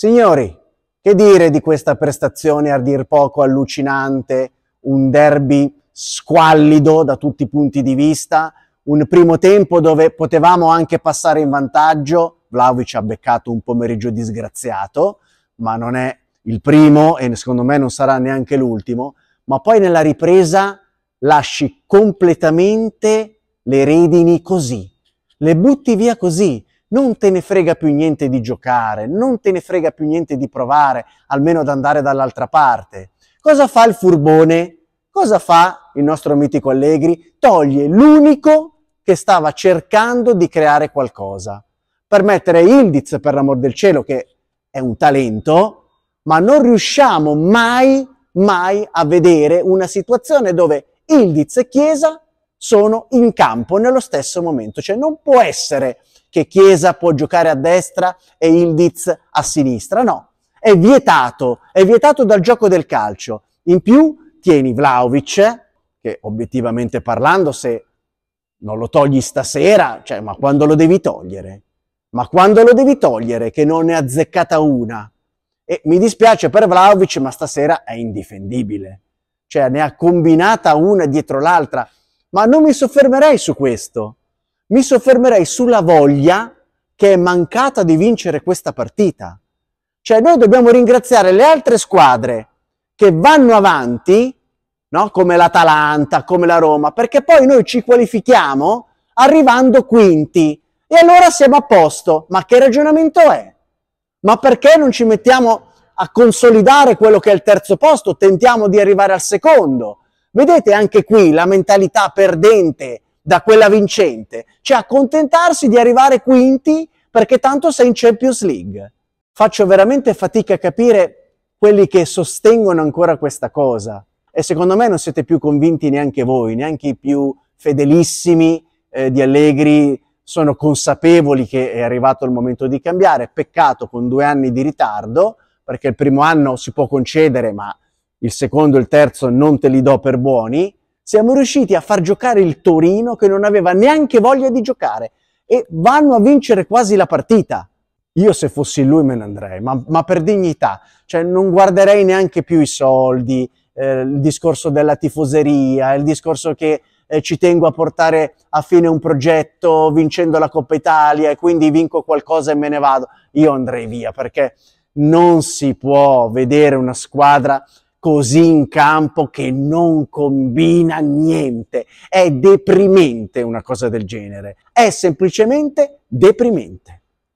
Signori, che dire di questa prestazione a dir poco allucinante, un derby squallido da tutti i punti di vista, un primo tempo dove potevamo anche passare in vantaggio, Vlaovic ha beccato un pomeriggio disgraziato, ma non è il primo e secondo me non sarà neanche l'ultimo, ma poi nella ripresa lasci completamente le redini così, le butti via così, non te ne frega più niente di giocare, non te ne frega più niente di provare, almeno ad andare dall'altra parte. Cosa fa il furbone? Cosa fa il nostro mitico Allegri? Toglie l'unico che stava cercando di creare qualcosa. Per mettere Ildiz, per l'amor del cielo, che è un talento, ma non riusciamo mai, mai a vedere una situazione dove Ildiz e Chiesa sono in campo nello stesso momento. Cioè non può essere che Chiesa può giocare a destra e Indiz a sinistra, no, è vietato, è vietato dal gioco del calcio. In più tieni Vlaovic, che obiettivamente parlando se non lo togli stasera, cioè ma quando lo devi togliere? Ma quando lo devi togliere che non ne ha azzeccata una? E mi dispiace per Vlaovic, ma stasera è indifendibile. Cioè ne ha combinata una dietro l'altra. Ma non mi soffermerei su questo mi soffermerei sulla voglia che è mancata di vincere questa partita. Cioè noi dobbiamo ringraziare le altre squadre che vanno avanti, no? come l'Atalanta, come la Roma, perché poi noi ci qualifichiamo arrivando quinti e allora siamo a posto. Ma che ragionamento è? Ma perché non ci mettiamo a consolidare quello che è il terzo posto? Tentiamo di arrivare al secondo. Vedete anche qui la mentalità perdente da quella vincente, cioè accontentarsi di arrivare quinti perché tanto sei in Champions League. Faccio veramente fatica a capire quelli che sostengono ancora questa cosa e secondo me non siete più convinti neanche voi, neanche i più fedelissimi eh, di Allegri sono consapevoli che è arrivato il momento di cambiare, peccato con due anni di ritardo, perché il primo anno si può concedere, ma il secondo e il terzo non te li do per buoni, siamo riusciti a far giocare il Torino che non aveva neanche voglia di giocare e vanno a vincere quasi la partita. Io se fossi lui me ne andrei, ma, ma per dignità, cioè non guarderei neanche più i soldi, eh, il discorso della tifoseria, il discorso che eh, ci tengo a portare a fine un progetto vincendo la Coppa Italia e quindi vinco qualcosa e me ne vado. Io andrei via perché non si può vedere una squadra così in campo che non combina niente. È deprimente una cosa del genere. È semplicemente deprimente.